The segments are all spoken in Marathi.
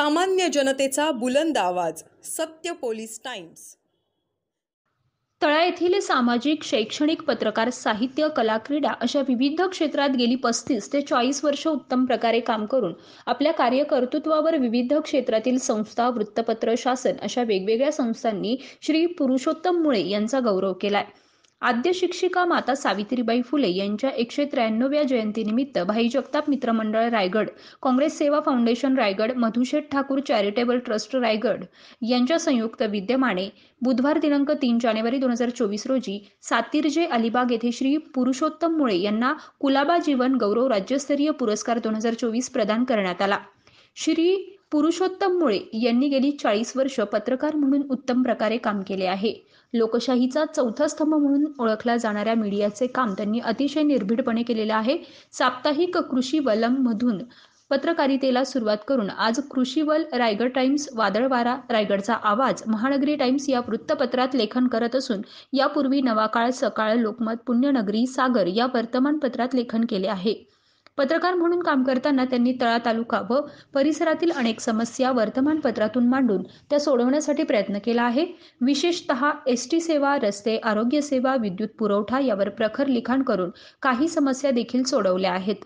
सामान्य जनतेचा बुलंद आवाज सत्य पोलीस टाइम्स तळा येथील सामाजिक शैक्षणिक पत्रकार साहित्य कला क्रीडा अशा विविध क्षेत्रात गेली पस्तीस ते चाळीस वर्ष उत्तम प्रकारे काम करून आपल्या कार्यकर्तृत्वावर विविध क्षेत्रातील संस्था वृत्तपत्र शासन अशा वेगवेगळ्या संस्थांनी श्री पुरुषोत्तम मुळे यांचा गौरव केलाय आद्य शिक्षिका माता सावित्रीबाई फुले यांच्या एकशे त्र्याण्णव्या जयंतीनिमित्त भाई जगताप मित्रमंडळ रायगड काँग्रेस सेवा foundation Raigad Madhusheth Thakur charitable trust Raigad यांच्या संयुक्त विद्यमाने बुधवार दिनांक तीन जानेवारी दोन हजार चोवीस रोजी सातिर्जे अलिबाग येथे श्री पुरुषोत्तम मुळे यांना कुलाबा जीवन गौरव राज्यस्तरीय पुरस्कार दोन हजार चोवीस प्रदान करण्यात आला श्री पुरुषोत्तम मुळे यांनी गेली चाळीस वर्ष पत्रकार म्हणून उत्तम प्रकारे काम केले आहे लोकशाहीचा चौथा स्तंभ म्हणून ओळखला जाणाऱ्या मीडियाचे काम त्यांनी अतिशय निर्भीडपणे केलेलं आहे साप्ताहिक कृषी वलममधून पत्रकारितेला सुरुवात करून आज कृषीवल रायगड टाइम्स वादळवारा रायगडचा आवाज महानगरी टाइम्स या वृत्तपत्रात लेखन करत असून यापूर्वी नवाकाळ सकाळ लोकमत पुण्यनगरी सागर या वर्तमानपत्रात लेखन केले आहे पत्रकार म्हणून काम करताना त्यांनी तळा तालुका व परिसरातील अनेक समस्या वर्तमानपत्रातून मांडून त्या सोडवण्यासाठी प्रयत्न केला आहे विशेषतः एस टी सेवा रस्ते आरोग्य सेवा विद्युत पुरवठा यावर प्रखर लिखाण करून काही समस्या देखील सोडवल्या आहेत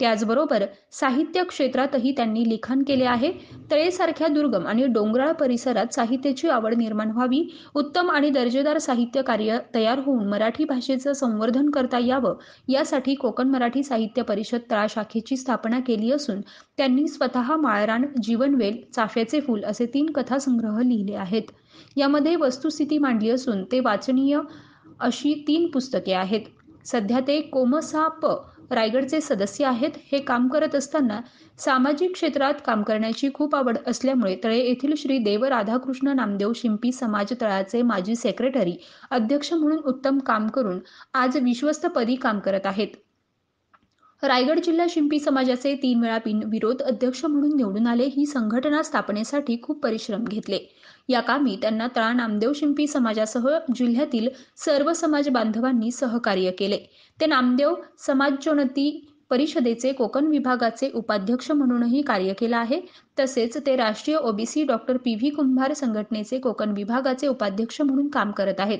त्याचबरोबर साहित्य क्षेत्रातही त्यांनी लिखाण केले आहे तळेसारख्या दुर्गम आणि डोंगराळ परिसरात साहित्याची आवड निर्माण व्हावी उत्तम आणि दर्जेदार साहित्य कार्य तयार होऊन मराठी भाषेचं संवर्धन करता यावं यासाठी कोकण मराठी साहित्य परिषद तळा शाखेची स्थापना केली असून त्यांनी स्वतः माळरान जीवनवेल चाफ्याचे फूल असे तीन कथासंग्रह लिहिले आहेत यामध्ये वस्तुस्थिती मांडली असून ते वाचनीय अशी तीन पुस्तके आहेत सध्या ते कोमसाप रायगडचे सदस्य आहेत हे काम करत असताना सामाजिक क्षेत्रात काम करण्याची खूप आवड असल्यामुळे तळे येथील श्री देव राधाकृष्ण नामदेव शिंपी समाज तळाचे माजी सेक्रेटरी अध्यक्ष म्हणून उत्तम काम करून आज विश्वस्तपदी काम करत आहेत रायगड जिल्हा शिंपी समाजाचे तीन वेळा विरोध अध्यक्ष म्हणून निवडून आले ही संघटना स्थापनेसाठी खूप परिश्रम घेतले या कामी त्यांना तळा नामदेव शिंपी समाजासह जिल्ह्यातील सर्व समाज बांधवांनी सहकार्य केले ते नामदेव समाजोन्नती परिषदेचे कोकण विभागाचे उपाध्यक्ष म्हणूनही कार्य केलं आहे तसेच ते राष्ट्रीय OBC doctor P V Kumbhar संघटनेचे कोकण विभागाचे उपाध्यक्ष म्हणून काम करत आहेत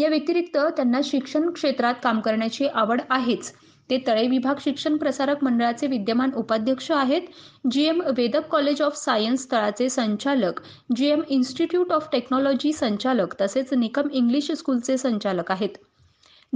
या व्यतिरिक्त त्यांना शिक्षण क्षेत्रात काम करण्याची आवड आहेच ते तळे विभाग शिक्षण प्रसारक मंडळाचे विद्यमान उपाध्यक्ष आहेत G M Vedak college of science तळाचे संचालक G M institute of technology संचालक तसेच निकम इंग्लिश स्कूलचे संचालक आहेत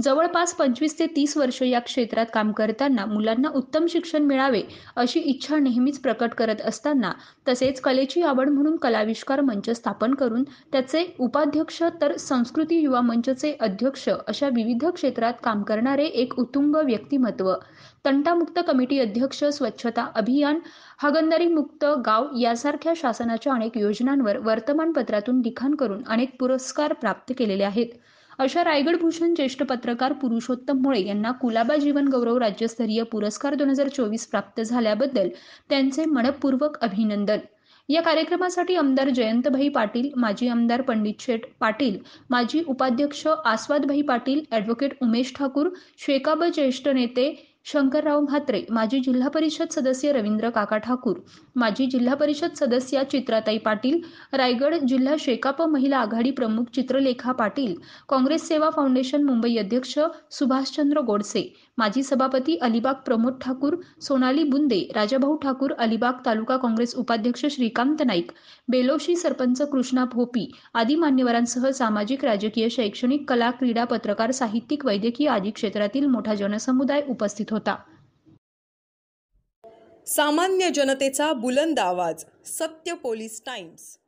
जवळपास पंचवीस ते तीस वर्ष या क्षेत्रात काम करताना मुलांना उत्तम शिक्षण मिळावे अशी इच्छा नेहमीच प्रकट करत असताना तसेच कलेची आवड म्हणून कलाविष्कार मंच स्थापन करून त्याचे उपाध्यक्ष तर संस्कृती युवा मंचचे अध्यक्ष अशा विविध क्षेत्रात काम करणारे एक उत्तुंग व्यक्तिमत्व तंटामुक्त कमिटी अध्यक्ष स्वच्छता अभियान हगंदरी मुक्त गाव यासारख्या शासनाच्या अनेक योजनांवर वर्तमानपत्रातून लिखाण करून अनेक पुरस्कार प्राप्त केलेले आहेत अशा रायगड भूषण ज्येष्ठ पत्रकार पुरुषोत्तम मुळे यांना कुलाबा जीवन गौरव राज्यस्तरीय पुरस्कार दोन हजार चोवीस प्राप्त झाल्याबद्दल त्यांचे मनपूर्वक अभिनंदन या कार्यक्रमासाठी आमदार जयंतभाई पाटील माजी आमदार पंडित शेठ पाटील माजी उपाध्यक्ष आस्वादभाई पाटील ॲडव्होकेट उमेश ठाकूर शेकाब ज्येष्ठ नेते शंकरराव म्हात्रे माजी जिल्हा परिषद सदस्य रवींद्र काका ठाकूर माजी जिल्हा परिषद सदस्या चित्राताई पाटील रायगड जिल्हा शेकाप महिला आघाडी प्रमुख चित्रलेखा पाटील काँग्रेस सेवा फाउंडेशन मुंबई अध्यक्ष सुभाषचंद्र गोडसे माजी सभापती अलिबाग प्रमोद ठाकूर सोनाली बुंदे राजाभाऊ ठाकूर अलिबाग तालुका काँग्रेस उपाध्यक्ष श्रीकांत नाईक बेलोशी सरपंच कृष्णा भोपी आदी मान्यवरांसह सामाजिक राजकीय शैक्षणिक कला क्रीडा पत्रकार साहित्यिक वैद्यकीय आदी क्षेत्रातील मोठा जनसमुदाय उपस्थित होता सामान्य जनतेचा बुलंद आवाज सत्य पोलीस टाइम्स